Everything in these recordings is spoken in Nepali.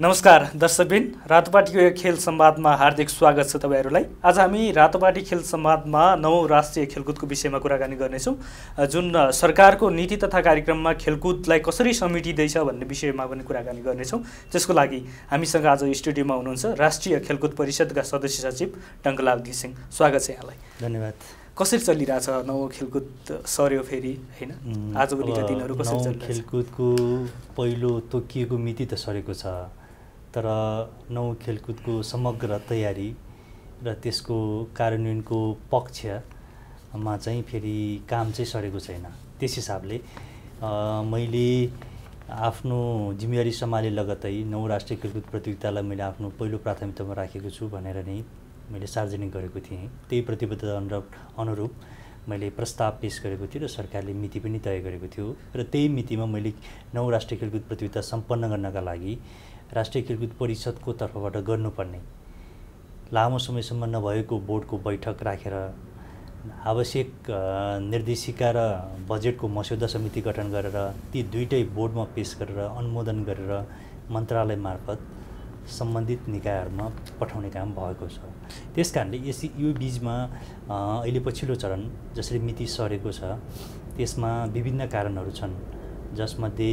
नमस्कार दर्शकबिन रातोपाटीको यो खेल सम्वादमा हार्दिक स्वागत छ तपाईँहरूलाई आज हामी रातोपाटी खेल सम्वादमा नवौँ राष्ट्रिय खेलकुदको विषयमा कुराकानी गर्नेछौँ जुन सरकारको नीति तथा कार्यक्रममा खेलकुदलाई कसरी समेटिँदैछ भन्ने विषयमा पनि कुराकानी गर्नेछौँ त्यसको लागि हामीसँग आज स्टुडियोमा हुनुहुन्छ राष्ट्रिय खेलकुद परिषदका सदस्य सचिव टङ्कलाल घिसिङ स्वागत छ यहाँलाई धन्यवाद कसरी चलिरहेछ नौ खेलकुद सर्यो फेरि होइन आजको दिनहरू कसरी खेलकुदको पहिलो तोकिएको मिति त सरेको छ तर नौ खेलकुदको समग्र तयारी र त्यसको कार्यान्वयनको पक्षमा चाहिँ फेरि काम चाहिँ सरेको छैन त्यस हिसाबले मैले आफ्नो जिम्मेवारी सम्हाले लगतै नौ राष्ट्रिय खेलकुद प्रतियोगितालाई मैले आफ्नो पहिलो प्राथमिकतामा राखेको छु भनेर नै मैले सार्वजनिक गरेको थिएँ त्यही प्रतिबद्धता अनुरूप मैले प्रस्ताव पेस गरेको थिएँ र सरकारले मिति पनि तय गरेको थियो र त्यही मितिमा मैले नौ राष्ट्रिय खेलकुद प्रतियोगिता सम्पन्न गर्नका लागि राष्ट्रिय खेलकुद परिषदको तर्फबाट गर्नुपर्ने लामो समयसम्म नभएको बोर्डको बैठक राखेर आवश्यक निर्देशिका र बजेटको मस्यौदा समिति गठन गरेर ती दुइटै बोर्डमा पेस गरेर अनुमोदन गरेर मन्त्रालय मार्फत सम्बन्धित निकायहरूमा पठाउने काम भएको छ त्यस कारणले यस यो बिचमा अहिले पछिल्लो चरण जसरी मिति सरेको छ त्यसमा विभिन्न कारणहरू छन् जसमध्ये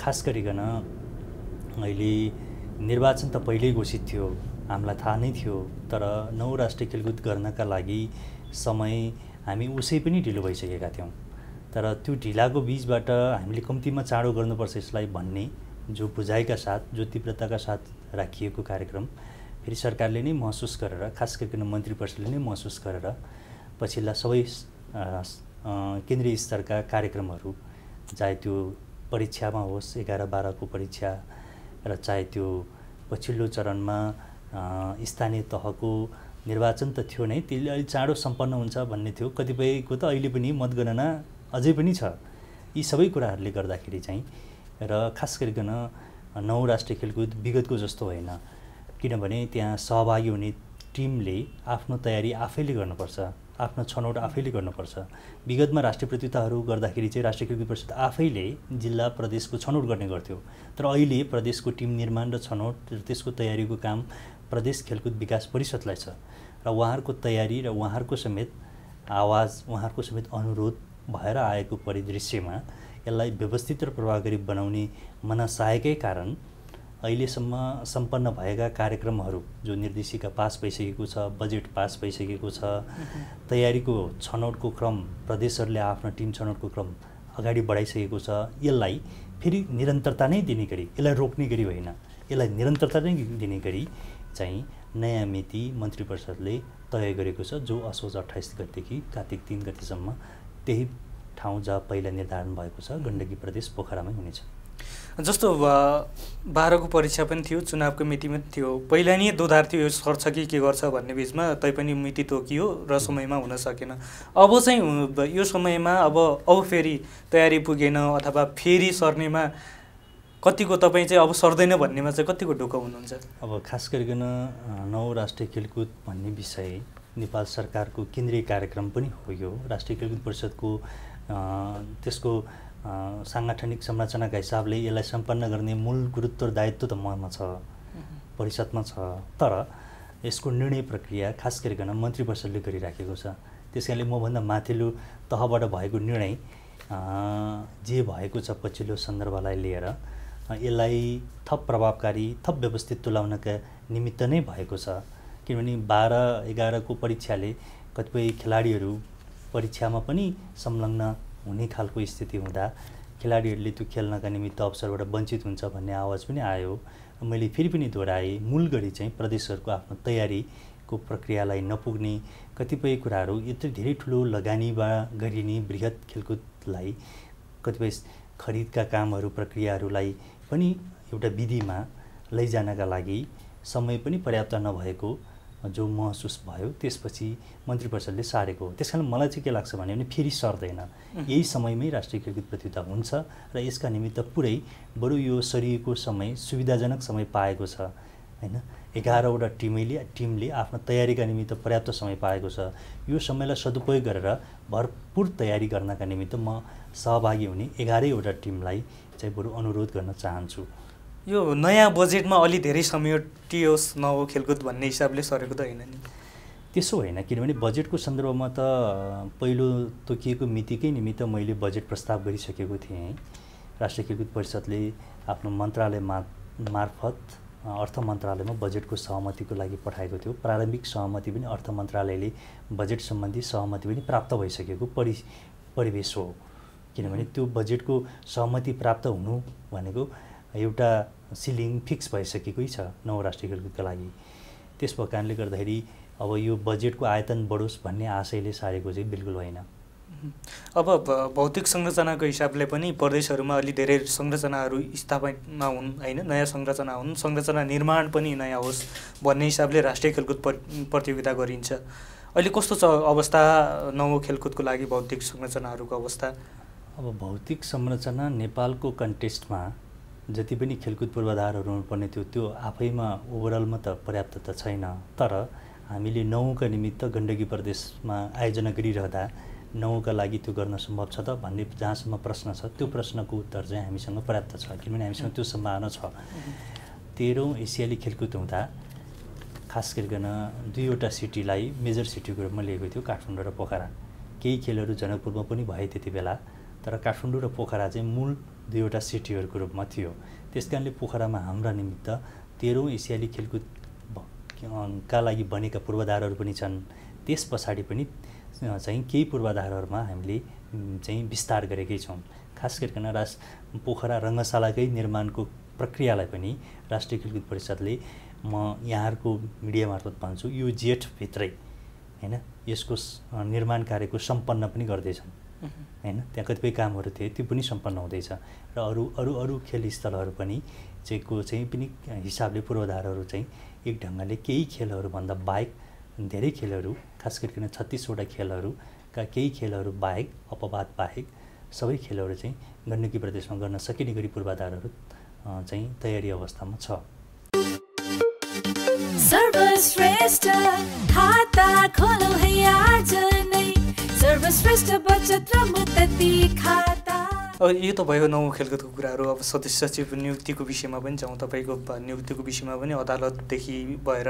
खास गरिकन अहिले निर्वाचन त पहिल्यै घोषित थियो हामीलाई थाहा नै थियो तर नौ राष्ट्रिय खेलकुद गर्नका लागि समय हामी उसै पनि ढिलो भइसकेका थियौँ तर त्यो ढिलाको बिचबाट हामीले कम्तीमा चाँडो गर्नुपर्छ यसलाई भन्ने जो बुझाइका साथ जो तीव्रताका साथ राखिएको कार्यक्रम फेरि सरकारले नै महसुस गरेर खास गरिकन मन्त्री परिषदले नै महसुस गरेर पछिल्ला सबै केन्द्रीय स्तरका कार्यक्रमहरू चाहे त्यो परीक्षामा होस् एघार बाह्रको परीक्षा र चाहे त्यो पछिल्लो चरणमा स्थानीय तहको निर्वाचन त थियो नै त्यसले अलिक चाँडो सम्पन्न हुन्छ भन्ने थियो कतिपयको त अहिले पनि मतगणना अझै पनि छ यी सबै कुराहरूले गर्दाखेरि चाहिँ र खास गरिकन नौ राष्ट्रिय खेलकुद विगतको जस्तो होइन किनभने त्यहाँ सहभागी हुने टिमले आफ्नो तयारी आफैले गर्नुपर्छ आफ्नो छनौट आफैले गर्नुपर्छ विगतमा राष्ट्रिय प्रतियोगिताहरू गर्दाखेरि चाहिँ राष्ट्रिय कृति परिषद आफैले जिल्ला प्रदेशको छनौट गर्ने गर्थ्यो तर अहिले प्रदेशको टिम निर्माण र छनौट र त्यसको तयारीको काम प्रदेश खेलकुद विकास परिषदलाई छ र उहाँहरूको तयारी र उहाँहरूको समेत आवाज उहाँहरूको समेत अनुरोध भएर आएको परिदृश्यमा यसलाई व्यवस्थित र प्रभावकारी बनाउने मनसायकै कारण अहिलेसम्म सम्पन्न भएका कार्यक्रमहरू जो निर्देशिका पास भइसकेको छ बजेट पास भइसकेको छ तयारीको छनौटको क्रम प्रदेशहरूले आफ्नो टिम छनौटको क्रम अगाडि बढाइसकेको छ यसलाई फेरि निरन्तरता नै दिने गरी यसलाई रोक्ने गरी होइन यसलाई निरन्तरता नै दिने गरी चाहिँ नयाँ मिति मन्त्री परिषदले तय गरेको छ जो असोज अठाइस गतिदेखि कार्तिक तिन गतिसम्म त्यही ठाउँ जहाँ पहिला निर्धारण भएको छ गण्डकी प्रदेश पोखरामै हुनेछ जस्तो बाह्रको परीक्षा पनि थियो चुनावको मिति पनि थियो पहिला नै दोधार थियो यो सर्छ कि के गर्छ भन्ने बिचमा तैपनि मिति तोकियो र समयमा हुन सकेन अब चाहिँ यो समयमा अब अब फेरि तयारी पुगेन अथवा फेरि सर्नेमा कतिको तपाईँ चाहिँ अब सर्दैन भन्नेमा चाहिँ कतिको ढोका हुनुहुन्छ अब खास गरिकन नौ राष्ट्रिय खेलकुद भन्ने विषय नेपाल सरकारको केन्द्रीय कार्यक्रम पनि हो यो राष्ट्रिय खेलकुद परिषदको त्यसको साङ्गठनिक संरचनाका हिसाबले यसलाई सम्पन्न गर्ने मूल गुरुत्व दायित्व त ममा छ परिषदमा छ तर यसको निर्णय प्रक्रिया खास गरिकन मन्त्री परिषदले गरिराखेको छ त्यस कारणले मभन्दा माथिल्लो तहबाट भएको निर्णय जे भएको छ पछिल्लो सन्दर्भलाई लिएर यसलाई थप प्रभावकारी थप व्यवस्थित तुलाउनका निमित्त नै भएको छ किनभने बाह्र एघारको परीक्षाले कतिपय खेलाडीहरू परीक्षामा पनि संलग्न हुने खालको स्थिति हुँदा खेलाडीहरूले त्यो खेल्नका निमित्त अवसरबाट वञ्चित हुन्छ भन्ने आवाज पनि आयो मैले फेरि पनि दोहोऱ्याएँ मूल गरी चाहिँ प्रदेशहरूको आफ्नो तयारीको प्रक्रियालाई नपुग्ने कतिपय कुराहरू यत्रो धेरै ठुलो लगानी वा गरिने वृहत खेलकुदलाई कतिपय खरिदका कामहरू प्रक्रियाहरूलाई पनि एउटा विधिमा लैजानका लागि समय पनि पर्याप्त नभएको जो महसुस भयो त्यसपछि मन्त्री परिषदले सारेको हो त्यस कारण मलाई चाहिँ के लाग्छ भन्यो भने फेरि सर्दैन यही समयमै राष्ट्रिय क्रिकेट प्रतियोगिता हुन्छ र यसका निमित्त पुरै बरु यो सरिएको समय सुविधाजनक समय पाएको छ होइन एघारवटा टिमैले टिमले आफ्नो तयारीका निमित्त पर्याप्त समय पाएको छ यो समयलाई सदुपयोग गरेर भरपूर तयारी गर्नका निमित्त म सहभागी हुने एघारैवटा टिमलाई चाहिँ बरु अनुरोध गर्न चाहन्छु यो नयाँ बजेटमा अलि धेरै समय न नहो खेलकुद भन्ने हिसाबले सरेको त होइन नि त्यसो होइन किनभने बजेटको सन्दर्भमा त पहिलो तोकिएको मितिकै निमित्त मैले बजेट प्रस्ताव गरिसकेको थिएँ राष्ट्रिय खेलकुद परिषदले आफ्नो मन्त्रालय मा मार्फत अर्थ मन्त्रालयमा बजेटको सहमतिको लागि पठाएको थियो प्रारम्भिक सहमति पनि अर्थ मन्त्रालयले बजेट सम्बन्धी सहमति पनि प्राप्त भइसकेको परि परिवेश हो किनभने त्यो बजेटको सहमति प्राप्त हुनु भनेको एउटा सिलिङ फिक्स भइसकेकै छ नौ राष्ट्रिय खेलकुदका लागि त्यस भएको कारणले गर्दाखेरि अब यो बजेटको आयतन बढोस् भन्ने आशयले सारेको चाहिँ बिल्कुल होइन अब भौतिक संरचनाको हिसाबले पनि प्रदेशहरूमा अलि धेरै संरचनाहरू स्थापना हुन् होइन नयाँ संरचना हुन् संरचना निर्माण पनि नयाँ होस् भन्ने हिसाबले राष्ट्रिय खेलकुद प्रतियोगिता गरिन्छ अहिले कस्तो छ अवस्था नौ खेलकुदको लागि भौतिक संरचनाहरूको अवस्था अब भौतिक संरचना नेपालको कन्टेस्टमा जति पनि खेलकुद पूर्वाधारहरू हुनुपर्ने थियो त्यो आफैमा ओभरअलमा त पर्याप्त त छैन तर हामीले नौका निमित्त गण्डकी प्रदेशमा आयोजना गरिरहँदा नौका लागि त्यो गर्न सम्भव छ त भन्ने जहाँसम्म प्रश्न छ त्यो प्रश्नको उत्तर चाहिँ हामीसँग पर्याप्त छ किनभने हामीसँग त्यो सम्भावना छ तेह्रौँ एसियाली खेलकुद हुँदा खास गरिकन दुईवटा सिटीलाई मेजर सिटीको रूपमा लिएको थियो काठमाडौँ र पोखरा केही खेलहरू जनकपुरमा पनि भए त्यति बेला तर काठमाडौँ र पोखरा चाहिँ मूल दुईवटा सिटीहरूको रूपमा थियो त्यस कारणले पोखरामा हाम्रा निमित्त तेह्रौँ एसियाली खेलकुद का लागि बनेका पूर्वाधारहरू पनि छन् त्यस पछाडि पनि चाहिँ केही पूर्वाधारहरूमा हामीले चाहिँ विस्तार गरेकै छौँ खास गरिकन रास पोखरा रङ्गशालाकै निर्माणको प्रक्रियालाई पनि राष्ट्रिय खेलकुद परिषदले म यहाँहरूको मिडिया मार्फत भन्छु यो जेठभित्रै होइन यसको निर्माण कार्यको सम्पन्न पनि गर्दैछन् होइन त्यहाँ कतिपय कामहरू थिए त्यो पनि सम्पन्न हुँदैछ र अरू अरू अरू खेलस्थलहरू पनि चाहिँ को चाहिँ पनि हिसाबले पूर्वाधारहरू चाहिँ एक ढङ्गले केही खेलहरूभन्दा बाहेक धेरै खेलहरू खास गरिकन छत्तिसवटा खेलहरूका केही खेलहरू बाहेक अपवाद बाहेक सबै खेलहरू चाहिँ गण्डकी प्रदेशमा गर्न सकिने गरी पूर्वाधारहरू चाहिँ तयारी अवस्थामा छ सर्वश्रेष्ठ खाता खोलो है आज नै अब यो त भयो नौ खेलकुदको कुराहरू अब सदस्य सचिव नियुक्तिको विषयमा पनि जाउँ तपाईँको नियुक्तिको विषयमा पनि अदालतदेखि भएर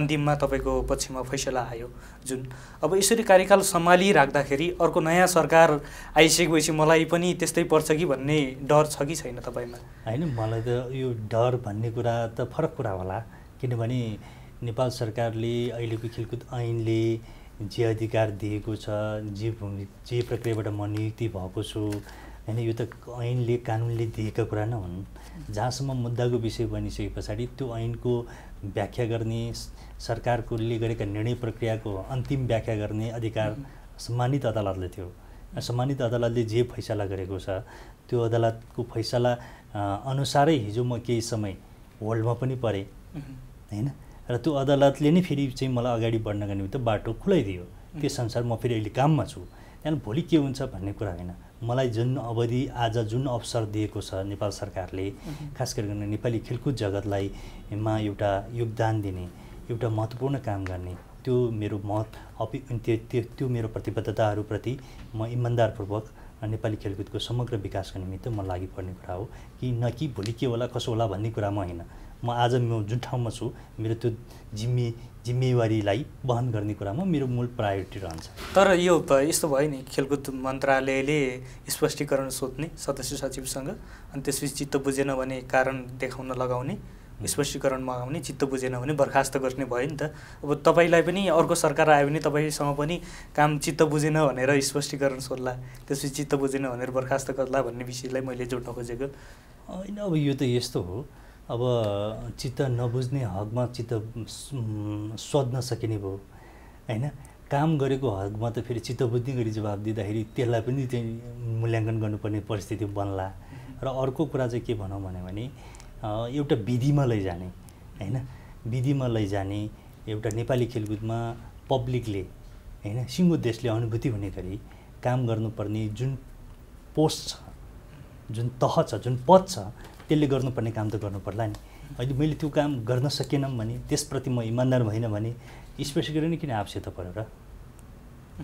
अन्तिममा तपाईँको पक्षमा फैसला आयो जुन अब यसरी कार्यकाल सम्हालिराख्दाखेरि अर्को नयाँ सरकार आइसकेपछि मलाई पनि त्यस्तै पर्छ कि भन्ने डर छ कि छैन तपाईँमा होइन मलाई त यो डर भन्ने कुरा त फरक कुरा होला किनभने नेपाल सरकारले अहिलेको खेलकुद ऐनले जे अधिकार दिएको छ जे भूमि जे प्रक्रियाबाट म नियुक्ति भएको छु होइन यो त ऐनले कानुनले दिएका कुरा नै हुन् जहाँसम्म मुद्दाको विषय बनिसके पछाडि त्यो ऐनको व्याख्या गर्ने सरकारकोले गरेका निर्णय प्रक्रियाको अन्तिम व्याख्या गर्ने अधिकार सम्मानित अदालतले थियो सम्मानित अदालतले जे फैसला गरेको छ त्यो अदालतको फैसला अनुसारै हिजो म केही समय होल्डमा पनि परेँ होइन र त्यो अदालतले नै फेरि चाहिँ मलाई अगाडि बढ्नका निम्ति बाटो खुलाइदियो त्यस संसार म फेरि अहिले काममा छु त्यहाँदेखि भोलि के हुन्छ भन्ने कुरा होइन मलाई जुन अवधि आज जुन अवसर दिएको छ नेपाल सरकारले खास गरिकन नेपाली खेलकुद जगतलाई मा एउटा योगदान दिने एउटा महत्त्वपूर्ण काम गर्ने त्यो मेरो मत अपि त्यो त्यो मेरो प्रतिबद्धताहरूप्रति म इमान्दारपूर्वक नेपाली खेलकुदको समग्र विकासको निमित्त म लागि पर्ने कुरा हो कि न कि भोलि के होला कसो होला भन्ने कुरामा होइन म आज म जुन ठाउँमा छु मेरो त्यो जिम्मे जिम्मेवारीलाई वहन गर्ने कुरामा मेरो मूल प्रायोरिटी रहन्छ तर यो त यस्तो भयो नि खेलकुद मन्त्रालयले स्पष्टीकरण सोध्ने सदस्य सचिवसँग अनि त्यसपछि चित्त बुझेन भने कारण देखाउन लगाउने स्पष्टीकरण मगाउने चित्त बुझेन भने बर्खास्त गर्ने भयो नि त अब तपाईँलाई पनि अर्को सरकार आयो भने तपाईँसँग पनि काम चित्त बुझेन भनेर स्पष्टीकरण सोध्ला त्यसपछि चित्त बुझेन भनेर बर्खास्त गर्ला भन्ने विषयलाई मैले जोड्न खोजेको होइन अब यो त यस्तो हो अब चित्त नबुझ्ने हकमा चित्त सोध्न सकिने भयो होइन काम गरेको हकमा त फेरि चित्त बुझ्ने गरी जवाब दिँदाखेरि त्यसलाई पनि चाहिँ मूल्याङ्कन गर्नुपर्ने परिस्थिति बन्ला र अर्को कुरा चाहिँ के भनौँ भने एउटा विधिमा लैजाने होइन विधिमा लैजाने एउटा नेपाली खेलकुदमा पब्लिकले होइन सिङ्गो देशले अनुभूति हुने गरी काम गर्नुपर्ने जुन पोस्ट छ जुन तह छ जुन पद छ त्यसले गर्नुपर्ने काम त गर्नु पर्ला नि अहिले मैले त्यो काम गर्न सकेनौँ भने त्यसप्रति म इमान्दार भएन भने स्पेस गरेर किन आवश्यकता पऱ्यो र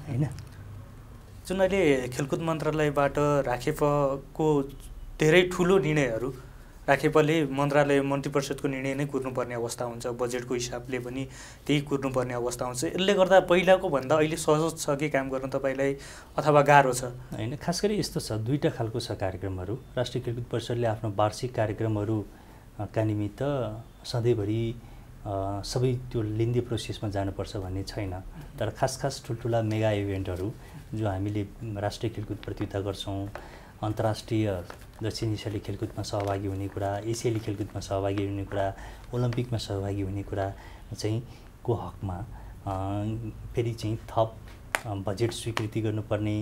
होइन जुन अहिले खेलकुद मन्त्रालयबाट राखेपको धेरै ठुलो निर्णयहरू राखेपछि मन्त्रालय मन्त्री परिषदको निर्णय नै कुर्नुपर्ने अवस्था हुन्छ बजेटको हिसाबले पनि त्यही कुर्नुपर्ने अवस्था हुन्छ यसले गर्दा पहिलाको भन्दा अहिले सहज छ कि काम गर्न तपाईँलाई अथवा गाह्रो छ होइन खास गरी यस्तो छ दुईवटा खालको छ कार्यक्रमहरू राष्ट्रिय खेलकुद परिषदले आफ्नो वार्षिक कार्यक्रमहरूका निमित्त सधैँभरि सबै त्यो लिन्दी प्रोसेसमा जानुपर्छ भन्ने छैन तर खास खास ठुल्ठुला मेगा इभेन्टहरू जो हामीले राष्ट्रिय खेलकुद प्रतियोगिता गर्छौँ अन्तर्राष्ट्रिय दक्षिण एसियाली खेलकुदमा सहभागी हुने कुरा एसियाली खेलकुदमा सहभागी हुने कुरा ओलम्पिकमा सहभागी हुने कुरा चाहिँ को हकमा फेरि चाहिँ थप बजेट स्वीकृति गर्नुपर्ने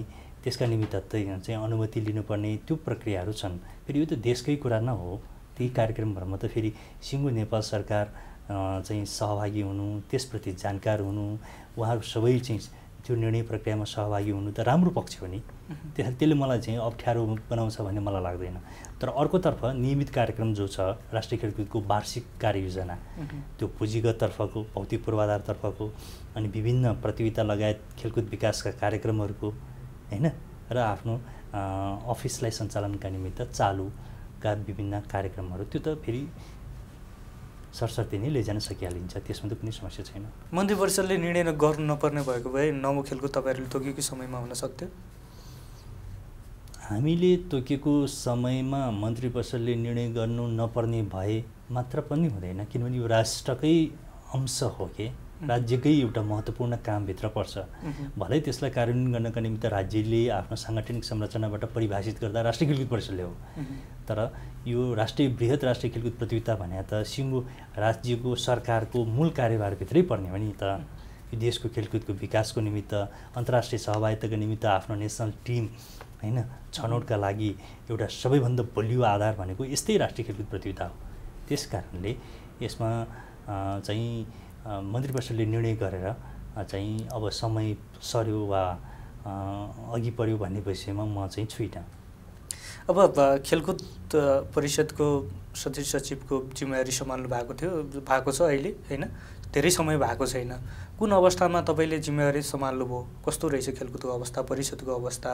त्यसका निमित्त चाहिँ अनुमति लिनुपर्ने त्यो प्रक्रियाहरू छन् फेरि यो त देशकै कुरा न हो ती कार्यक्रमहरूमा त फेरि सिङ्गो नेपाल सरकार चाहिँ सहभागी हुनु त्यसप्रति जानकार हुनु उहाँहरू सबै चाहिँ त्यो निर्णय प्रक्रियामा सहभागी हुनु त राम्रो पक्ष हो नि त्यस त्यसले मलाई चाहिँ अप्ठ्यारो बनाउँछ भन्ने मलाई लाग्दैन तर अर्कोतर्फ नियमित कार्यक्रम जो छ राष्ट्रिय खेलकुदको वार्षिक कार्ययोजना त्यो पुँजीगतर्फको भौतिक पूर्वाधारतर्फको अनि विभिन्न प्रतियोगिता लगायत खेलकुद विकासका कार्यक्रमहरूको होइन र आफ्नो अफिसलाई सञ्चालनका निमित्त चालुका विभिन्न कार्यक्रमहरू त्यो त फेरि सरस्वती नै लैजान सकिहालिन्छ त्यसमा त कुनै समस्या छैन मन्त्री परिषदले निर्णय गर्नु नपर्ने भएको भए नौ खेलको तपाईँहरूले तोकेको समयमा हुन सक्थ्यो हामीले तोकेको समयमा मन्त्री परिषदले निर्णय गर्नु नपर्ने भए मात्र पनि हुँदैन किनभने यो राष्ट्रकै अंश हो कि राज्यकै एउटा महत्त्वपूर्ण कामभित्र पर्छ भलै त्यसलाई कार्यान्वयन गर्नका निम्ति राज्यले आफ्नो साङ्गठनिक संरचनाबाट परिभाषित गर्दा राष्ट्रिय खेलकुद परिषदले हो तर यो राष्ट्रिय वृहत राष्ट्रिय खेलकुद प्रतियोगिता भने त सिङ्गो राज्यको सरकारको मूल कार्यभारभित्रै पर्ने हो नि त देशको खेलकुदको विकासको निमित्त अन्तर्राष्ट्रिय सहभागिताको निमित्त आफ्नो नेसनल टिम होइन छनौटका लागि एउटा सबैभन्दा बलियो आधार भनेको यस्तै राष्ट्रिय खेलकुद प्रतियोगिता हो त्यस कारणले यसमा चाहिँ मन्त्री परिषदले निर्णय गरेर चाहिँ अब समय सर्यो वा अघि पर्यो भन्ने विषयमा म चाहिँ छुइनँ अब खेलकुद परिषदको सचिव सचिवको जिम्मेवारी सम्हाल्नु भएको थियो भएको छ अहिले होइन धेरै समय भएको छैन कुन अवस्थामा तपाईँले जिम्मेवारी सम्हाल्नुभयो कस्तो रहेछ खेलकुदको अवस्था परिषदको अवस्था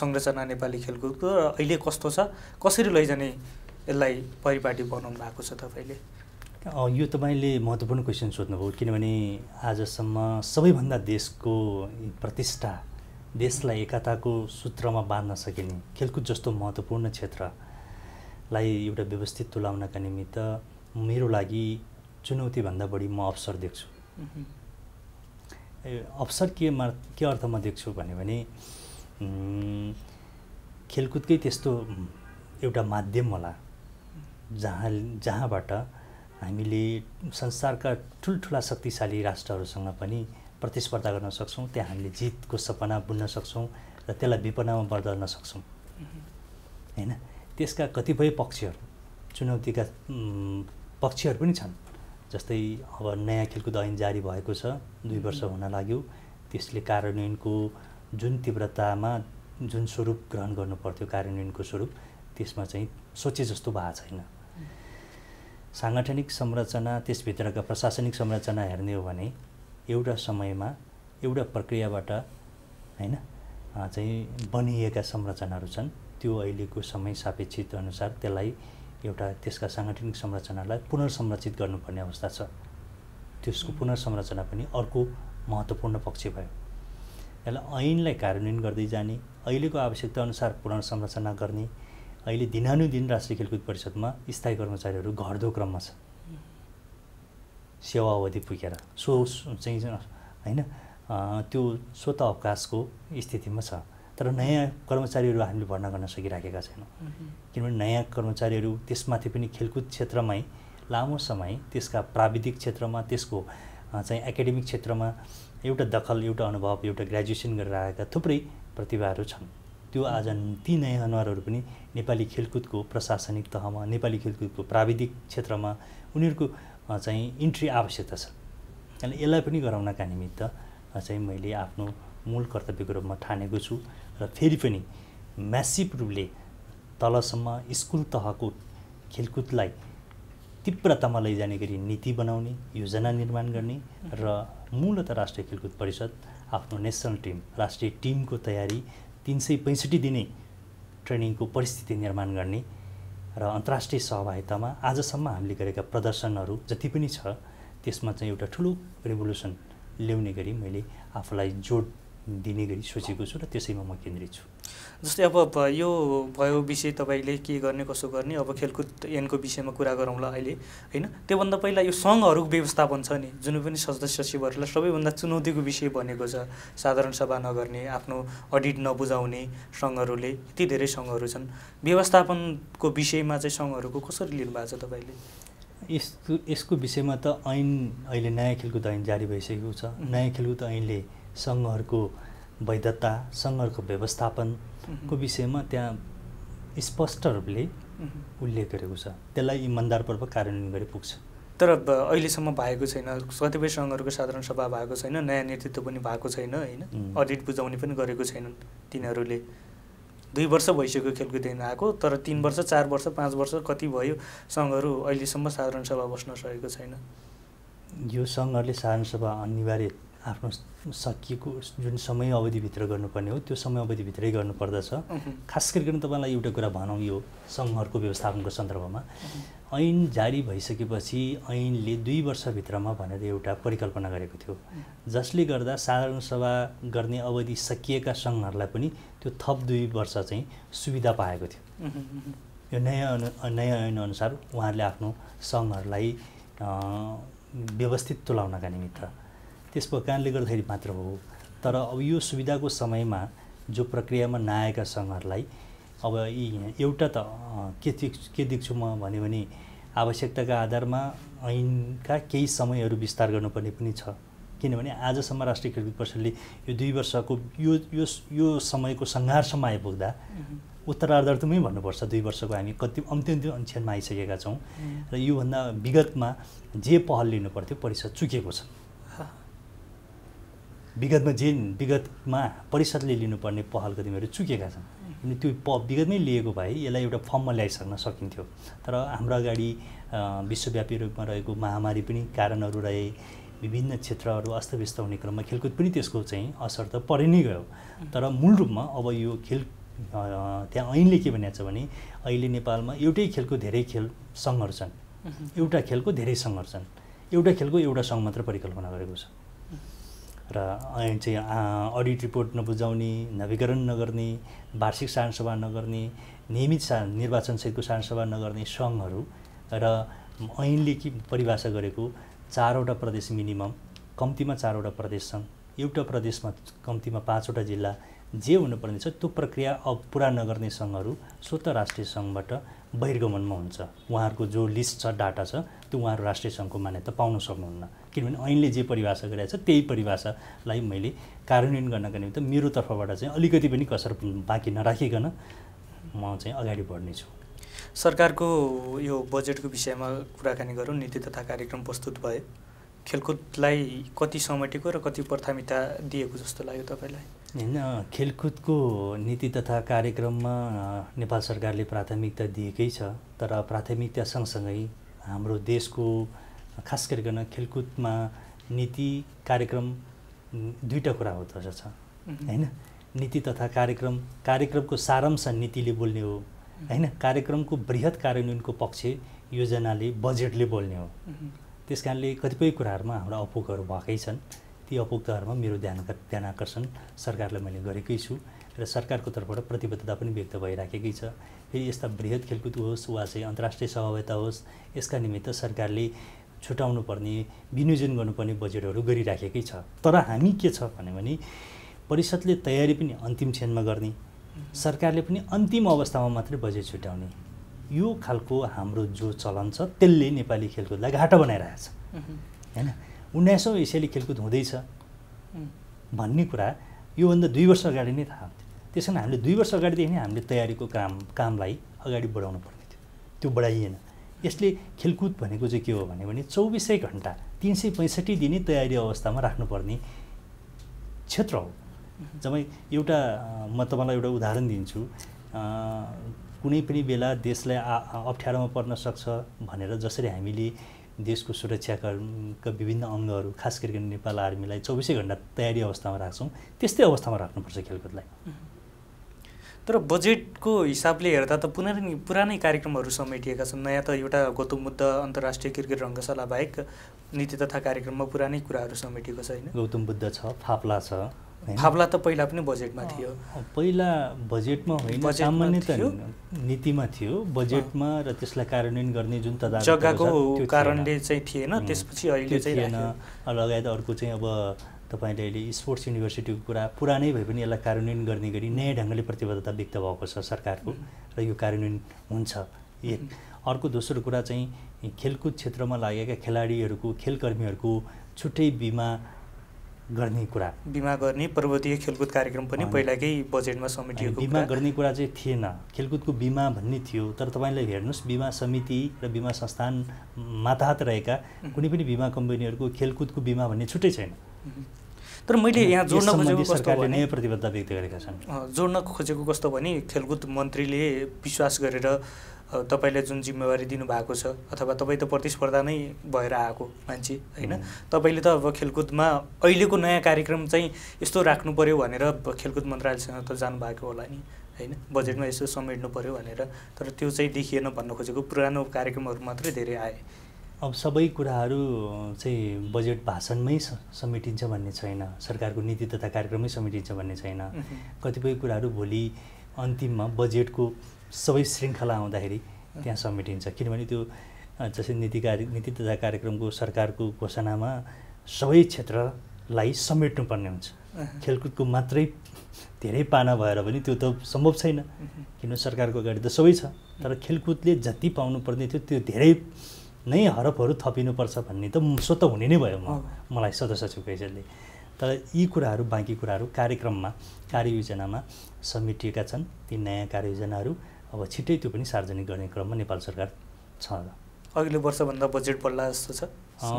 संरचना नेपाली खेलकुदको र अहिले कस्तो छ कसरी लैजाने यसलाई परिपाटी बनाउनु भएको छ तपाईँले यो तपाईँले महत्त्वपूर्ण क्वेसन सोध्नुभयो किनभने आजसम्म सबैभन्दा देशको प्रतिष्ठा देशलाई एकताको सूत्रमा बाँध्न सकिने खेलकुद जस्तो महत्त्वपूर्ण क्षेत्रलाई एउटा व्यवस्थित तुलाउनका निमित्त मेरो लागि चुनौतीभन्दा बढी म अवसर देख्छु अवसर के मा के अर्थमा देख्छु भन्यो भने खेलकुदकै त्यस्तो एउटा माध्यम होला जहाँ जहाँबाट हामीले संसारका ठुल्ठुला शक्तिशाली राष्ट्रहरूसँग पनि प्रतिस्पर्धा गर्न सक्छौँ त्यहाँ हामीले जितको सपना बुन्न सक्छौँ र त्यसलाई विपनामा बदल्न सक्छौँ होइन त्यसका कतिपय पक्षहरू चुनौतीका पक्षहरू पनि छन् जस्तै अब नयाँ खेलकुद ऐन जारी भएको छ दुई वर्ष हुन लाग्यो त्यसले कार्यान्वयनको जुन तीव्रतामा जुन स्वरूप ग्रहण गर्नु पर्थ्यो कार्यान्वयनको स्वरूप त्यसमा चाहिँ सोचे जस्तो भएको छैन साङ्गठनिक संरचना त्यसभित्रका प्रशासनिक संरचना हेर्ने हो भने एउटा समयमा एउटा प्रक्रियाबाट होइन चाहिँ बनिएका संरचनाहरू छन् त्यो अहिलेको समय सापेक्षित अनुसार त्यसलाई एउटा त्यसका साङ्गठनिक संरचनालाई पुनर्संरचित गर्नुपर्ने अवस्था छ त्यसको पुनर्संरचना पनि अर्को महत्त्वपूर्ण पक्ष भयो यसलाई ऐनलाई कार्यान्वयन गर्दै जाने अहिलेको आवश्यकता अनुसार पुनर्संरचना गर्ने अहिले दिनानुदिन राष्ट्रिय खेलकुद परिषदमा स्थायी कर्मचारीहरू घट्दो क्रममा छ सेवा अवधि पुगेर सो चाहिँ होइन त्यो स्वत अवकाशको स्थितिमा छ तर नयाँ कर्मचारीहरू हामीले भर्ना गर्न सकिराखेका छैनौँ किनभने नयाँ कर्मचारीहरू त्यसमाथि पनि खेलकुद क्षेत्रमै लामो समय त्यसका प्राविधिक क्षेत्रमा त्यसको चाहिँ एकाडेमिक क्षेत्रमा एउटा दखल एउटा अनुभव एउटा ग्रेजुएसन गरेर आएका थुप्रै प्रतिभाहरू छन् त्यो आज ती नयाँ अनुहारहरू पनि नेपाली खेलकुदको प्रशासनिक तहमा नेपाली खेलकुदको प्राविधिक क्षेत्रमा उनीहरूको चाहिँ इन्ट्री आवश्यकता छ अनि यसलाई पनि गराउनका निमित्त चाहिँ मैले आफ्नो मूल कर्तव्यको रूपमा ठानेको छु र फेरि पनि म्यासिभ रूपले तलसम्म स्कुल तहको खेलकुदलाई तीव्रतामा लैजाने गरी नीति बनाउने योजना निर्माण गर्ने र मूलत राष्ट्रिय खेलकुद परिषद आफ्नो नेसनल टिम राष्ट्रिय टिमको तयारी तिन सय पैँसठी दिने ट्रेनिङको परिस्थिति निर्माण गर्ने र अन्तर्राष्ट्रिय सहभागितामा आजसम्म हामीले गरेका प्रदर्शनहरू जति पनि छ त्यसमा चाहिँ एउटा ठुलो रेभोल्युसन ल्याउने गरी मैले आफूलाई जोड दिने गरी सोचेको छु र त्यसैमा म केन्द्रित छु जस्तै अब यो भयो विषय तपाईँले के गर्ने कसो गर्ने अब खेलकुद एनको विषयमा कुरा गरौँला अहिले होइन त्योभन्दा पहिला यो सङ्घहरूको व्यवस्थापन छ नि जुन पनि सदस्य सचिवहरूलाई सबैभन्दा चुनौतीको विषय बनेको छ साधारण सभा नगर्ने आफ्नो अडिट नबुझाउने सङ्घहरूले यति धेरै सङ्घहरू छन् व्यवस्थापनको विषयमा चाहिँ सङ्घहरूको कसरी लिनुभएको छ तपाईँले यस्तो यसको विषयमा त ऐन अहिले नयाँ खेलकुद ऐन जारी भइसकेको छ नयाँ खेलकुद ऐनले सङ्घहरूको वैधता सङ्घहरूको व्यवस्थापनको विषयमा त्यहाँ स्पष्ट रूपले उल्लेख गरेको छ त्यसलाई इमान्दारपूर्वक कार्यान्वयन गरी पुग्छ तर अहिलेसम्म भएको छैन कतिपय सङ्घहरूको साधारण सभा भएको छैन नयाँ नेतृत्व पनि भएको छैन होइन अडिट बुझाउने पनि गरेको छैनन् तिनीहरूले दुई वर्ष भइसक्यो खेलकुदैन आएको तर तिन वर्ष चार वर्ष पाँच वर्ष कति भयो सङ्घहरू अहिलेसम्म साधारण सभा बस्न सकेको छैन यो सङ्घहरूले साधारण सभा अनिवार्य आफ्नो सकिएको जुन समय अवधिभित्र गर्नुपर्ने हो त्यो समय अवधिभित्रै गर्नुपर्दछ खास गरिकन तपाईँलाई एउटा कुरा भनौँ यो सङ्घहरूको व्यवस्थापनको सन्दर्भमा ऐन जारी भइसकेपछि ऐनले दुई वर्षभित्रमा भनेर एउटा परिकल्पना गरेको थियो जसले गर्दा साधारण सभा गर्ने अवधि सकिएका सङ्घहरूलाई पनि त्यो थप दुई वर्ष चाहिँ सुविधा पाएको थियो यो नयाँ अनु नयाँ ऐनअनुसार उहाँहरूले आफ्नो सङ्घहरूलाई व्यवस्थित तुलाउनका निमित्त त्यसको कारणले गर्दाखेरि मात्र हो तर अब यो सुविधाको समयमा जो प्रक्रियामा नआएका सङ्घहरूलाई अब यी एउटा त के के देख्छु म भन्यो भने आवश्यकताका आधारमा ऐनका केही समयहरू विस्तार गर्नुपर्ने पनि छ किनभने आजसम्म राष्ट्रिय खेलकुद परिषदले यो दुई वर्षको यो यो यो समयको सङ्घर्षमा आइपुग्दा उत्तरार्धमै भन्नुपर्छ दुई वर्षको हामी कति अन्त्य अन्त्य अनुच्छेदमा आइसकेका छौँ र योभन्दा विगतमा जे पहल लिनु पर्थ्यो परिषद चुकेको छ विगतमा जे विगतमा परिषदले लिनुपर्ने पहल कदमहरू चुकेका छन् अनि त्यो प विगतमै लिएको भए यसलाई एउटा फर्ममा ल्याइसक्न सकिन्थ्यो तर हाम्रो अगाडि विश्वव्यापी रूपमा रहेको महामारी पनि कारणहरू रहे विभिन्न क्षेत्रहरू अस्तव्यस्त हुने क्रममा खेलकुद पनि त्यसको चाहिँ असर त परि नै गयो तर मूल रूपमा अब यो खेल त्यहाँ ऐनले के भनिएको छ भने अहिले नेपालमा एउटै खेलको धेरै खेल सङ्घहरू छन् एउटा खेलको धेरै सङ्घहरू एउटा खेलको एउटा सङ्घ मात्र परिकल्पना गरेको छ र ऐन चाहिँ अडिट रिपोर्ट नबुझाउने नवीकरण नगर्ने वार्षिक सारणसभा नगर्ने नियमित सा निर्वाचनसहितको सारणसभा नगर्ने सङ्घहरू र ऐनले के परिभाषा गरेको चारवटा प्रदेश मिनिमम कम्तीमा चारवटा प्रदेश छन् एउटा प्रदेशमा कम्तीमा पाँचवटा जिल्ला जे हुनुपर्ने छ त्यो प्रक्रिया अब पुरा नगर्ने सङ्घहरू स्वतः राष्ट्रिय सङ्घबाट बहिर्गमनमा हुन्छ उहाँहरूको जो लिस्ट छ डाटा छ त्यो उहाँहरू राष्ट्रिय सङ्घको मान्यता पाउन सक्नुहुन्न किनभने ऐनले जे परिभाषा गरेको छ त्यही परिभाषालाई मैले कार्यान्वयन गर्नका निम्ति मेरो तर्फबाट चाहिँ अलिकति पनि कसर बाँकी नराखिकन म चाहिँ अगाडि बढ्नेछु सरकारको यो बजेटको विषयमा कुराकानी गरौँ नीति तथा कार्यक्रम प्रस्तुत भए खेलकुदलाई कति समेटेको र कति प्राथमिकता दिएको जस्तो लाग्यो तपाईँलाई होइन खेलकुदको नीति तथा कार्यक्रममा नेपाल सरकारले प्राथमिकता दिएकै छ तर प्राथमिकता सँगसँगै हाम्रो देशको खास गरिकन खेलकुदमा नीति कार्यक्रम दुईवटा कुरा हो जस्तो छ होइन नीति तथा कार्यक्रम कार्यक्रमको सारांश नीतिले बोल्ने हो होइन कार्यक्रमको वृहत कार्यान्वयनको पक्ष योजनाले बजेटले बोल्ने हो त्यस कारणले कतिपय कुराहरूमा हाम्रो अपुगहरू भएकै छन् ती अपुगताहरूमा मेरो ध्यान ध्यान आकर्षण सरकारले मैले गरेकै छु र सरकारको तर्फबाट प्रतिबद्धता पनि व्यक्त भइराखेकै छ फेरि यस्ता वृहत खेलकुद होस् वा चाहिँ अन्तर्राष्ट्रिय सहभागिता होस् यसका निमित्त सरकारले छुट्याउनु पर्ने विनियोजन गर्नुपर्ने बजेटहरू गरिराखेकै छ तर हामी के छ भन्यो भने परिषदले तयारी पनि अन्तिम क्षणमा गर्ने सरकारले पनि अन्तिम अवस्थामा मात्रै बजेट छुट्याउने यो खालको हाम्रो जो चलन छ त्यसले नेपाली खेलकुदलाई घाटा बनाइरहेको छ होइन उन्नाइसौँ एसियाली खेलकुद हुँदैछ भन्ने कुरा योभन्दा दुई वर्ष अगाडि नै थाहा हुन्थ्यो त्यस कारण हामीले दुई वर्ष अगाडिदेखि नै हामीले तयारीको काम कामलाई अगाडि बढाउनु पर्ने थियो त्यो बढाइएन यसले खेलकुद भनेको चाहिँ के हो भने चौबिसै घन्टा तिन सय पैँसठी दिनै तयारी अवस्थामा राख्नुपर्ने क्षेत्र हो जब एउटा म तपाईँलाई एउटा उदाहरण दिन्छु कुनै पनि बेला देशलाई अप्ठ्यारोमा पर्न सक्छ भनेर जसरी हामीले देशको सुरक्षाका विभिन्न अङ्गहरू खास गरिकन नेपाल आर्मीलाई चौबिसै घन्टा तयारी अवस्थामा राख्छौँ त्यस्तै अवस्थामा राख्नुपर्छ खेलकुदलाई तर बजेटको हिसाबले हेर्दा त पुरानै पुरानै कार्यक्रमहरू समेटिएका छन् नयाँ त एउटा गौतम बुद्ध अन्तर्राष्ट्रिय क्रिकेट रङ्गशाला बाहेक नीति तथा कार्यक्रममा पुरानै कुराहरू समेटिएको छ होइन गौतम बुद्ध छ फाप्ला छ फाप्ला त पहिला पनि बजेटमा थियो पहिला बजेटमा होइन सामान्यत नीतिमा थियो बजेटमा र त्यसलाई कार्यान्वयन गर्ने जुन जग्गाको कारणले चाहिँ थिएन त्यसपछि अहिले चाहिँ लगायत अर्को चाहिँ अब तपाईँले अहिले स्पोर्ट्स युनिभर्सिटीको कुरा पुरानै भए पनि यसलाई कार्यान्वयन गर्ने गरी नयाँ ढङ्गले प्रतिबद्धता व्यक्त भएको छ सरकारको र यो कार्यान्वयन हुन्छ एक अर्को दोस्रो कुरा चाहिँ खेलकुद क्षेत्रमा लागेका खेलाडीहरूको खेलकर्मीहरूको छुट्टै बिमा गर्ने कुरा बिमा गर्ने पर्वतीय खेलकुद कार्यक्रम पनि पहिलाकै बजेटमा समेटिएको बिमा गर्ने कुरा चाहिँ थिएन खेलकुदको बिमा भन्ने थियो तर तपाईँले हेर्नुहोस् बिमा समिति र बिमा संस्थान माताहत रहेका कुनै पनि बिमा कम्पनीहरूको खेलकुदको बिमा भन्ने छुट्टै छैन तर मैले यहाँ जोड्न खोजेको सरकारले नयाँ प्रतिबद्धता व्यक्त गरेका छन् जोड्न खोजेको कस्तो भने खेलकुद मन्त्रीले विश्वास गरेर तपाईँलाई जुन जिम्मेवारी दिनुभएको छ अथवा तपाईँ त प्रतिस्पर्धा नै भएर आएको मान्छे होइन तपाईँले त अब खेलकुदमा अहिलेको नयाँ कार्यक्रम चाहिँ यस्तो राख्नु पऱ्यो भनेर खेलकुद मन्त्रालयसँग त जानुभएको होला नि होइन बजेटमा यसो समेट्नु पऱ्यो भनेर तर त्यो चाहिँ देखिएन भन्न खोजेको पुरानो कार्यक्रमहरू मात्रै धेरै आए अब सबै कुराहरू चाहिँ बजेट भाषणमै समेटिन्छ भन्ने छैन सरकारको नीति तथा कार्यक्रममै समेटिन्छ भन्ने छैन कतिपय कुराहरू भोलि अन्तिममा बजेटको सबै श्रृङ्खला आउँदाखेरि त्यहाँ समेटिन्छ किनभने त्यो जसरी नीति कार्य नीति तथा कार्यक्रमको सरकारको घोषणामा सबै क्षेत्रलाई समेट्नुपर्ने हुन्छ खेलकुदको मात्रै धेरै पाना भएर पनि त्यो त सम्भव छैन किनभने सरकारको अगाडि त सबै छ तर खेलकुदले जति पाउनुपर्ने थियो त्यो धेरै नै हरफहरू थपिनुपर्छ भन्ने त स्वत हुने नै भयो म मलाई सदस्य छु कैसले तर यी कुराहरू बाँकी कुराहरू कार्यक्रममा कार्ययोजनामा समेटिएका छन् ती नयाँ कार्ययोजनाहरू अब छिट्टै त्यो पनि सार्वजनिक गर्ने क्रममा नेपाल सरकार छ अघिल्लो वर्षभन्दा बजेट बढ्ला जस्तो छ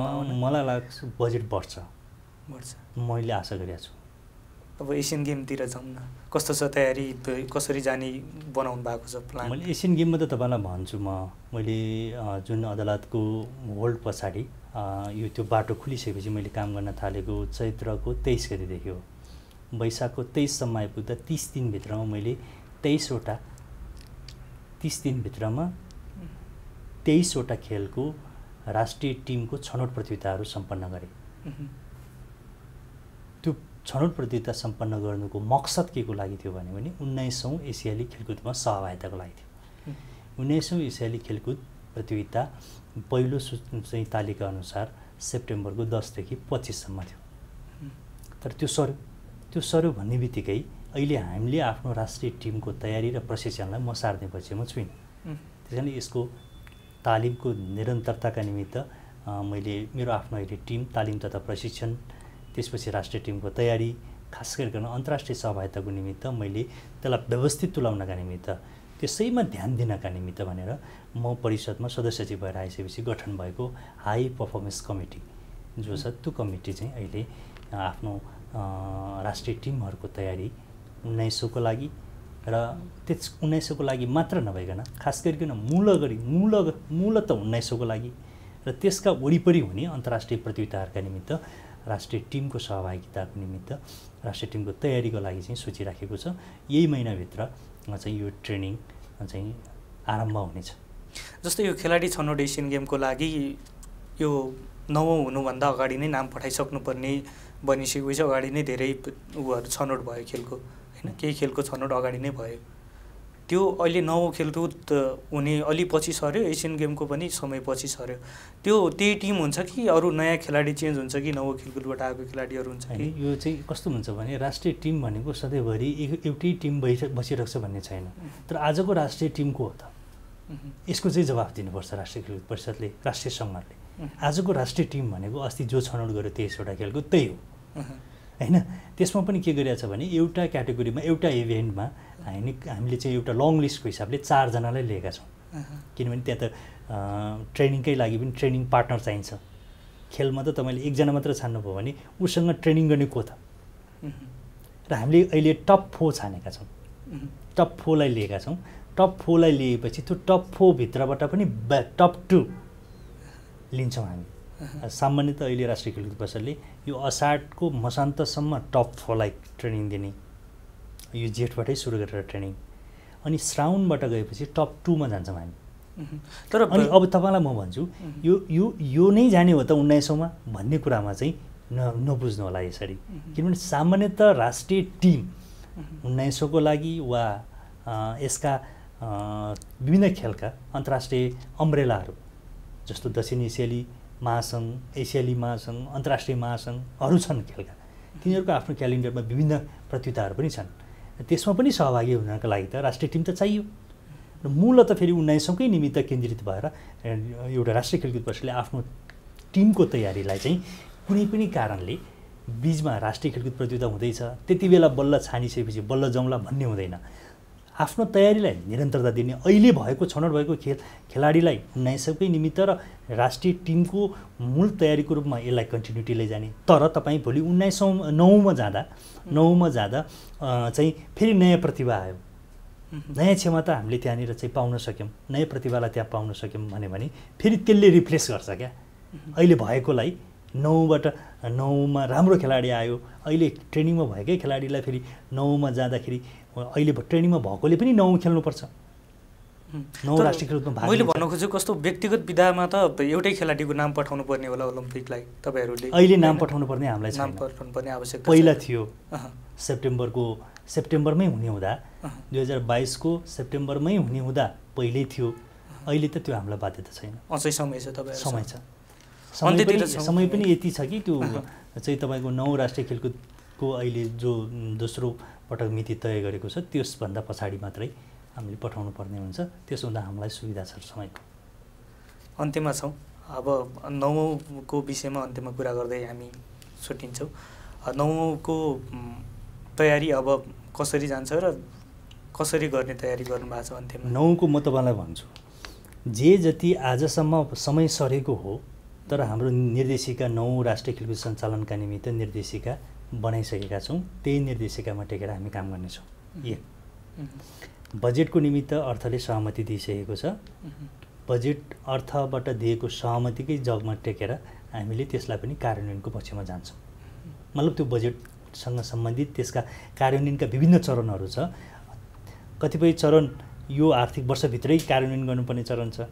मलाई लाग्छ बजेट बढ्छ बढ्छ मैले आशा गरेको छु अब एसियन गेमतिर जाउँ न कस्तो छ तयारी कसरी जाने बनाउनु भएको छ प्लान मैले एसियन गेममा त तपाईँलाई भन्छु म मैले जुन अदालतको होल्ड पछाडि यो त्यो बाटो खुलिसकेपछि मैले काम गर्न थालेको चैत्रको तेइस गतिदेखि हो वैशाखको तेइससम्म आइपुग्दा तिस दिनभित्रमा मैले तेइसवटा तिस दिनभित्रमा तेइसवटा खेलको राष्ट्रिय टिमको छनौट प्रतियोगिताहरू सम्पन्न गरेँ छनौट प्रतियोगिता सम्पन्न गर्नुको मकसद के को लागि थियो भन्यो भने उन्नाइसौँ एसियाली खेलकुदमा सहभागिताको लागि थियो उन्नाइसौँ एसियाली खेलकुद प्रतियोगिता पहिलो सु चाहिँ तालिकाअनुसार सेप्टेम्बरको दसदेखि पच्चिससम्म थियो तर त्यो सर त्यो सर्यो भन्ने बित्तिकै अहिले हामीले आफ्नो राष्ट्रिय टिमको तयारी र प्रशिक्षणलाई म सार्ने म छुइनँ त्यस कारण यसको तालिमको निरन्तरताका निमित्त मैले मेरो आफ्नो अहिले टिम तालिम तथा प्रशिक्षण त्यसपछि राष्ट्रिय टिमको तयारी खास गरिकन अन्तर्राष्ट्रिय सहभागिताको निमित्त मैले त्यसलाई व्यवस्थित तुलाउनका निमित्त त्यसैमा ध्यान दिनका निमित्त भनेर म परिषदमा सदस्यजी भएर आइसकेपछि गठन भएको हाई पर्फर्मेन्स कमिटी जो छ त्यो कमिटी चाहिँ अहिले आफ्नो राष्ट्रिय टिमहरूको तयारी उन्नाइस सौको लागि र त्यस उन्नाइस सौको लागि मात्र नभइकन खास गरिकन मूल गरी मूल मूल त उन्नाइस सौको लागि र त्यसका वरिपरि हुने अन्तर्राष्ट्रिय प्रतियोगिताहरूका निमित्त राष्ट्रिय टिमको सहभागिताको निमित्त राष्ट्रिय टिमको तयारीको लागि चाहिँ सूची राखेको छ यही महिनाभित्र चाहिँ यो ट्रेनिङ चाहिँ आरम्भ हुनेछ जस्तै यो खेलाडी छनौट एसियन गेमको लागि यो नवौँ हुनुभन्दा अगाडि नै नाम पठाइसक्नुपर्ने बनिसकेपछि अगाडि नै धेरै उहरू छनौट भयो खेलको होइन केही खेलको छनौट अगाडि नै भयो त्यो अहिले नौ खेलकुद हुने अलि पछि सर्यो एसियन गेमको पनि समय पछि सर्यो त्यो त्यही टिम हुन्छ कि अरू नयाँ खेलाडी चेन्ज हुन्छ कि नौ खेलकुदबाट आएको खेलाडीहरू हुन्छ कि यो चाहिँ कस्तो हुन्छ भने राष्ट्रिय टिम भनेको सधैँभरि एउटै टिम बसि बसिरहेको छ भन्ने छैन तर आजको राष्ट्रिय टिम को हो त यसको चाहिँ जवाफ दिनुपर्छ राष्ट्रिय खेलकुद परिषदले राष्ट्रिय सङ्घहरूले आजको राष्ट्रिय टिम भनेको अस्ति जो छनौट गर्यो तेइसवटा खेलकुद त्यही हो होइन त्यसमा पनि के गरिरहेको छ भने एउटा क्याटेगोरीमा एउटा इभेन्टमा हामी हामीले चाहिँ एउटा लङ लिस्टको हिसाबले चारजनालाई लिएका छौँ किनभने त्यहाँ त ट्रेनिङकै लागि पनि ट्रेनिङ पार्टनर चाहिन्छ खेलमा त तपाईँले एकजना मात्र छान्नुभयो भने उसँग ट्रेनिङ गर्ने को त र हामीले अहिले टप फो छानेका छौँ टप फोलाई लिएका छौँ टप फोलाई लिएपछि त्यो टप फोभित्रबाट पनि टप टू लिन्छौँ हामी सामान्यतः अहिले राष्ट्रिय खेलकुद परिषदले यो असाढको मसान्तसम्म टप फोरलाई ट्रेनिङ दिने यो जेठबाटै सुरु गरेर ट्रेनिङ अनि श्रावणबाट गएपछि टप टूमा जान्छौँ हामी तर अनि अब तपाईँलाई म भन्छु यो यो यो नै जाने हो त उन्नाइसौँमा भन्ने कुरामा चाहिँ न नबुझ्नु होला यसरी किनभने सामान्यत राष्ट्रिय टिम उन्नाइसौँको लागि वा यसका विभिन्न खेलका अन्तर्राष्ट्रिय अम्ब्रेलाहरू जस्तो दक्षिण एसियाली महासङ्घ एसियाली महासङ्घ अन्तर्राष्ट्रिय महासङ्घहरू छन् खेलका तिनीहरूको आफ्नो क्यालेन्डरमा विभिन्न प्रतियोगिताहरू पनि छन् त्यसमा पनि सहभागी हुनको लागि त राष्ट्रिय टिम त चाहियो र मूल त फेरि उन्नाइसौँकै निमित्त केन्द्रित भएर एउटा राष्ट्रिय खेलकुद परिषदले आफ्नो टिमको तयारीलाई चाहिँ कुनै पनि कारणले बिचमा राष्ट्रिय खेलकुद प्रतियोगिता हुँदैछ त्यति बेला बल्ल छानिसकेपछि बल्ल जाउँला भन्ने हुँदैन आफ्नो तयारीलाई निरन्तरता दिने अहिले भएको छनौट भएको खेल खेलाडीलाई उन्नाइसौकै निमित्त र राष्ट्रिय टिमको मूल तयारीको रूपमा यसलाई कन्टिन्युटी लैजाने तर तपाईँ भोलि उन्नाइसौँ नौमा जाँदा नौमा जाँदा चाहिँ फेरि नयाँ प्रतिभा आयो नयाँ क्षमता हामीले त्यहाँनिर चाहिँ पाउन सक्यौँ नयाँ प्रतिभालाई त्यहाँ पाउन सक्यौँ भने फेरि त्यसले रिप्लेस गर्छ क्या अहिले भएकोलाई नौबाट नौमा राम्रो खेलाडी आयो अहिले ट्रेनिङमा भएकै खेलाडीलाई फेरि नौमा जाँदाखेरि अहिले ट्रेनिङमा भएकोले पनि नौ खेल्नुपर्छ नौ राष्ट्रिय खेलकुदमा भाग मैले भन्नु खोजेको कस्तो व्यक्तिगत विधामा त एउटै खेलाडीको नाम पठाउनु पर्ने होला ओलम्पिकलाई तपाईँहरूले अहिले नाम पठाउनु पर्ने हामीलाई नाम पठाउनु पर्ने आवश्यक पहिला थियो सेप्टेम्बरको सेप्टेम्बरमै हुने हुँदा दुई हजार बाइसको सेप्टेम्बरमै हुने हुँदा पहिल्यै थियो अहिले त त्यो हामीलाई बाध्यता छैन अझै समय छ तपाईँ समय छ समय पनि यति छ कि त्यो चाहिँ तपाईँको नौ राष्ट्रिय खेलकुद को अहिले जो दोस्रो पटक मिति तय गरेको छ त्यसभन्दा पछाडि मात्रै हामीले पठाउनु पर्ने हुन्छ त्यसो हुँदा हामीलाई सुविधा छ समयको अन्त्यमा छौँ अब नौको विषयमा अन्त्यमा कुरा गर्दै हामी छुट्टिन्छौँ नौको तयारी अब कसरी जान्छ र कसरी गर्ने तयारी गर्नुभएको छ अन्त्यमा नौको म तपाईँलाई भन्छु जे जति आजसम्म समय सरेको हो तर हाम्रो निर्देशिका नौ राष्ट्रिय खेलकुद सञ्चालनका निमित्त निर्देशिका बनाइसकेका छौँ त्यही निर्देशिकामा टेकेर हामी काम गर्नेछौँ एक बजेटको निमित्त अर्थले सहमति दिइसकेको छ बजेट अर्थबाट दिएको सहमतिकै जगमा टेकेर हामीले त्यसलाई पनि कार्यान्वयनको पक्षमा जान्छौँ मतलब त्यो बजेटसँग सम्बन्धित त्यसका कार्यान्वयनका विभिन्न चरणहरू छ कतिपय चरण यो आर्थिक वर्षभित्रै कार्यान्वयन गर्नुपर्ने चरण छ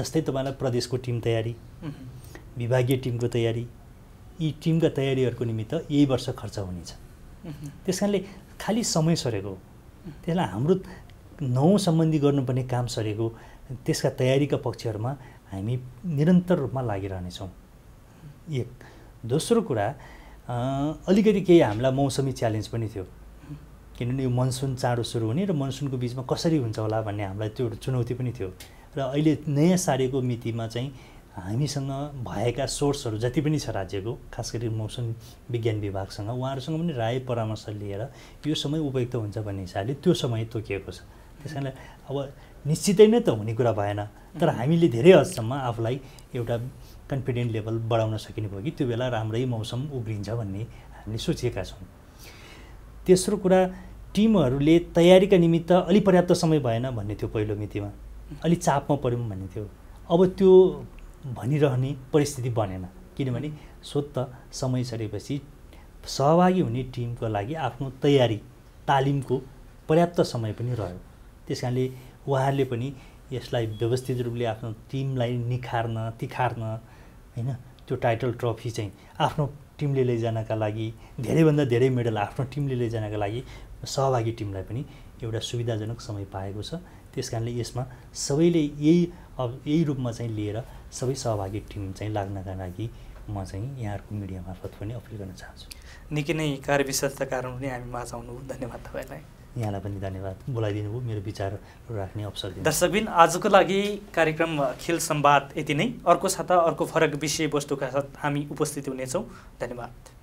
जस्तै तपाईँलाई प्रदेशको टिम तयारी विभागीय टिमको तयारी यी टिमका तयारीहरूको निमित्त यही वर्ष खर्च हुनेछ त्यस कारणले खालि समय सरेको त्यसलाई हाम्रो नौ सम्बन्धी गर्नुपर्ने काम सरेको त्यसका तयारीका पक्षहरूमा हामी निरन्तर रूपमा लागिरहनेछौँ एक दोस्रो कुरा अलिकति केही हामीलाई मौसमी च्यालेन्ज पनि थियो किनभने यो मनसुन चाँडो सुरु हुने र मनसुनको बिचमा कसरी हुन्छ होला भन्ने हामीलाई त्यो चुनौती पनि थियो र अहिले नयाँ सारेको मितिमा चाहिँ हामीसँग भएका सोर्सहरू जति पनि छ राज्यको खास गरी मौसम विज्ञान विभागसँग उहाँहरूसँग पनि राय परामर्श लिएर यो समय उपयुक्त हुन्छ भन्ने हिसाबले त्यो समय तोकिएको छ त्यस कारणले अब निश्चितै नै त हुने कुरा भएन तर हामीले धेरै हदसम्म आफूलाई एउटा कन्फिडेन्ट लेभल बढाउन सकिने भयो कि त्यो बेला राम्रै मौसम उब्रिन्छ भन्ने हामीले सोचिएका छौँ तेस्रो कुरा टिमहरूले तयारीका निमित्त अलि पर्याप्त समय भएन भन्ने थियो पहिलो मितिमा अलि चापमा पऱ्यौँ भन्ने थियो अब त्यो भनिरहने परिस्थिति बनेन किनभने स्वत समय सरेपछि सहभागी हुने टिमको लागि आफ्नो तयारी तालिमको पर्याप्त समय पनि रह्यो त्यस कारणले उहाँहरूले पनि यसलाई व्यवस्थित रूपले आफ्नो टिमलाई निखार्न तिखार्न होइन त्यो टाइटल ट्रफी चाहिँ आफ्नो टिमले लैजानका लागि धेरैभन्दा धेरै मेडल आफ्नो टिमले लैजानका लागि सहभागी टिमलाई पनि एउटा सुविधाजनक समय पाएको छ त्यस कारणले यसमा सबैले यही अब यही रूपमा चाहिँ लिएर सबै सहभागी टिम चाहिँ लाग्नका लागि म चाहिँ यहाँहरूको मिडिया मार्फत पनि अपिल गर्न चाहन्छु निकै नै कार्यविशेषता कारण पनि हामी माझ आउनु धन्यवाद तपाईँलाई यहाँलाई पनि धन्यवाद बोलाइदिनु भयो मेरो विचार राख्ने अवसर दर्शकबिन आजको लागि कार्यक्रम खेल सम्वाद यति नै अर्को साता अर्को फरक विषयवस्तुका साथ हामी उपस्थित हुनेछौँ धन्यवाद